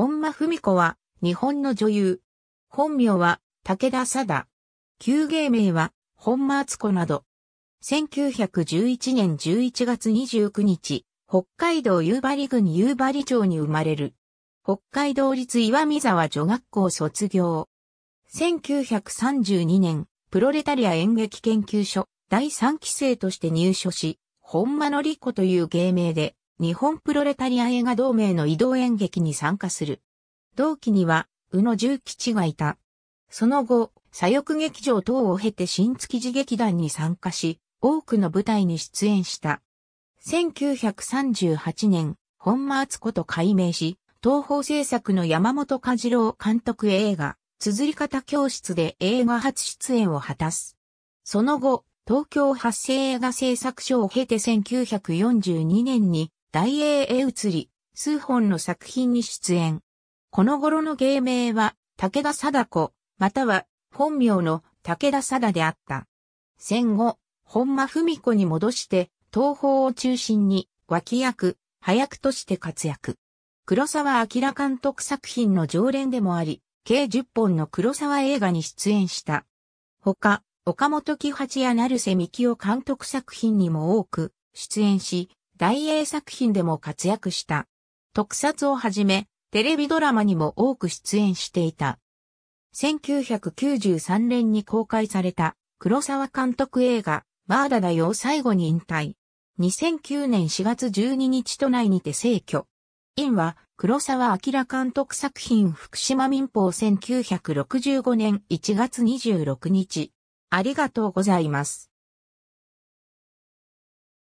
本間文子は、日本の女優。本名は、武田貞。旧芸名は、本間敦子など。1911年11月29日、北海道夕張郡夕張町に生まれる。北海道立岩見沢女学校卒業。1932年、プロレタリア演劇研究所第3期生として入所し、本間のり子という芸名で日本プロレタリア映画同盟の移動演劇に参加する。同期には、宇野重吉がいた。その後、左翼劇場等を経て新築地劇団に参加し、多くの舞台に出演した。1938年、本間敦子と改名し、東方制作の山本和次郎監督映画、綴り方教室で映画初出演を果たす。その後、東京発生映画制作所を経て1942年に大英へ移り、数本の作品に出演。この頃の芸名は、武田貞子、または、本名の武田貞であった。戦後、本間文子に戻して、東方を中心に、脇役、早役として活躍。黒沢明監督作品の常連でもあり、計10本の黒沢映画に出演した。他、岡本喜八や成瀬希夫監督作品にも多く出演し、大英作品でも活躍した。特撮をはじめ、テレビドラマにも多く出演していた。1993年に公開された黒沢監督映画、バーダだよ最後に引退。2009年4月12日都内にて逝去。院は黒沢明監督作品福島民法1965年1月26日。ありがとうございます。